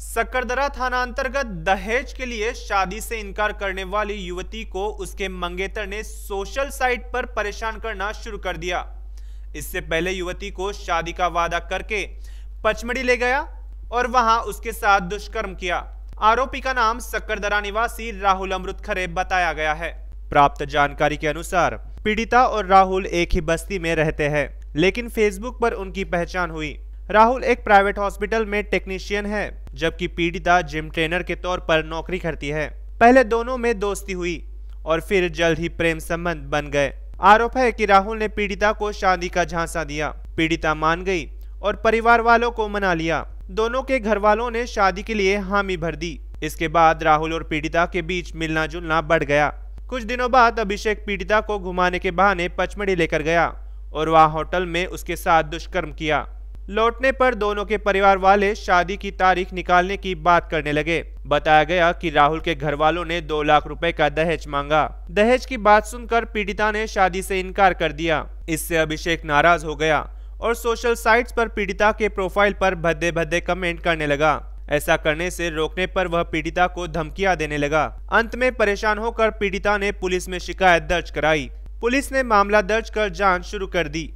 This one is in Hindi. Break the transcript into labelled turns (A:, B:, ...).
A: सकरदरा थाना अंतर्गत दहेज के लिए शादी से इनकार करने वाली युवती को उसके मंगेतर ने सोशल साइट पर परेशान करना शुरू कर दिया इससे पहले युवती को शादी का वादा करके पचमढ़ी ले गया और वहां उसके साथ दुष्कर्म किया आरोपी का नाम सक्करदरा निवासी राहुल अमृत खरे बताया गया है प्राप्त जानकारी के अनुसार पीड़िता और राहुल एक ही बस्ती में रहते हैं लेकिन फेसबुक पर उनकी पहचान हुई राहुल एक प्राइवेट हॉस्पिटल में टेक्नीशियन है जबकि पीड़िता जिम ट्रेनर के तौर पर नौकरी करती है पहले दोनों में दोस्ती हुई और फिर जल्द ही प्रेम संबंध बन गए आरोप है कि राहुल ने पीड़िता को शादी का झांसा दिया पीड़िता मान गई और परिवार वालों को मना लिया दोनों के घर वालों ने शादी के लिए हामी भर दी इसके बाद राहुल और पीड़िता के बीच मिलना जुलना बढ़ गया कुछ दिनों बाद अभिषेक पीड़िता को घुमाने के बहाने पचमढ़ी लेकर गया और वहाँ होटल में उसके साथ दुष्कर्म किया लौटने पर दोनों के परिवार वाले शादी की तारीख निकालने की बात करने लगे बताया गया कि राहुल के घर वालों ने दो लाख रुपए का दहेज मांगा दहेज की बात सुनकर पीड़िता ने शादी से इनकार कर दिया इससे अभिषेक नाराज हो गया और सोशल साइट्स पर पीड़िता के प्रोफाइल पर भद्दे भद्दे कमेंट करने लगा ऐसा करने से रोकने पर वह पीड़िता को धमकियां देने लगा अंत में परेशान होकर पीड़िता ने पुलिस में शिकायत दर्ज कराई पुलिस ने मामला दर्ज कर जांच शुरू कर दी